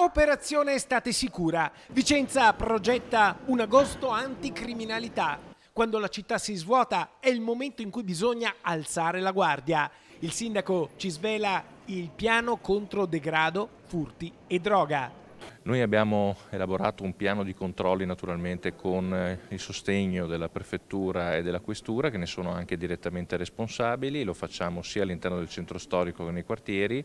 Operazione Estate Sicura. Vicenza progetta un agosto anticriminalità. Quando la città si svuota è il momento in cui bisogna alzare la guardia. Il sindaco ci svela il piano contro degrado, furti e droga. Noi abbiamo elaborato un piano di controlli naturalmente con eh, il sostegno della Prefettura e della Questura che ne sono anche direttamente responsabili, lo facciamo sia all'interno del centro storico che nei quartieri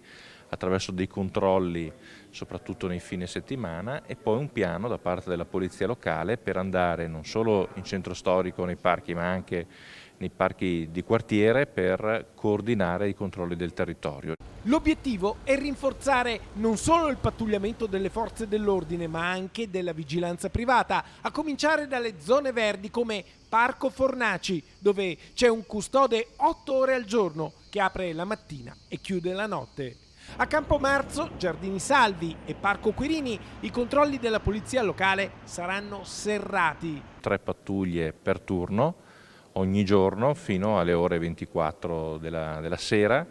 attraverso dei controlli soprattutto nei fine settimana e poi un piano da parte della Polizia locale per andare non solo in centro storico, nei parchi ma anche nei parchi di quartiere per coordinare i controlli del territorio. L'obiettivo è rinforzare non solo il pattugliamento delle forze dell'ordine ma anche della vigilanza privata, a cominciare dalle zone verdi come Parco Fornaci, dove c'è un custode 8 ore al giorno che apre la mattina e chiude la notte. A Campomarzo, Giardini Salvi e Parco Quirini i controlli della polizia locale saranno serrati. Tre pattuglie per turno ogni giorno fino alle ore 24 della, della sera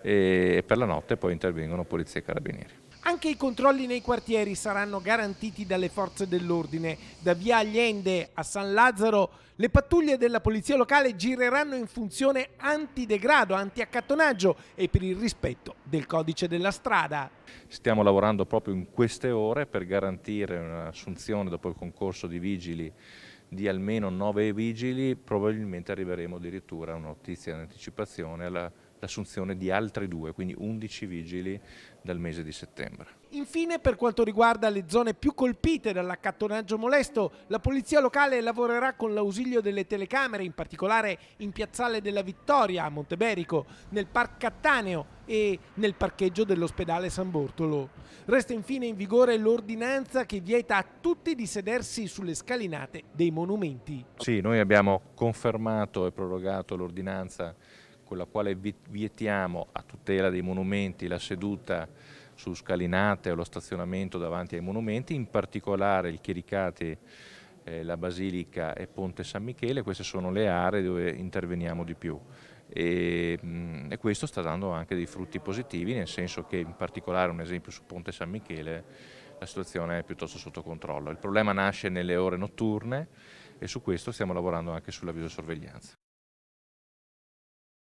e, e per la notte poi intervengono polizia e carabinieri. Anche i controlli nei quartieri saranno garantiti dalle forze dell'ordine. Da via Allende a San Lazzaro le pattuglie della polizia locale gireranno in funzione antidegrado, antiaccattonaggio e per il rispetto del codice della strada. Stiamo lavorando proprio in queste ore per garantire un'assunzione dopo il concorso di vigili di almeno nove vigili, probabilmente arriveremo addirittura a una notizia in anticipazione alla l'assunzione di altri due, quindi 11 vigili dal mese di settembre. Infine per quanto riguarda le zone più colpite dall'accattonaggio molesto, la polizia locale lavorerà con l'ausilio delle telecamere, in particolare in Piazzale della Vittoria a Monteberico, nel Parc Cattaneo e nel parcheggio dell'ospedale San Bortolo. Resta infine in vigore l'ordinanza che vieta a tutti di sedersi sulle scalinate dei monumenti. Sì, noi abbiamo confermato e prorogato l'ordinanza con la quale vietiamo a tutela dei monumenti la seduta su scalinate o lo stazionamento davanti ai monumenti, in particolare il Chiericati, eh, la Basilica e Ponte San Michele, queste sono le aree dove interveniamo di più. E, mh, mm, e questo sta dando anche dei frutti positivi, nel senso che in particolare un esempio su Ponte San Michele la situazione è piuttosto sotto controllo. Il problema nasce nelle ore notturne e su questo stiamo lavorando anche sulla videosorveglianza.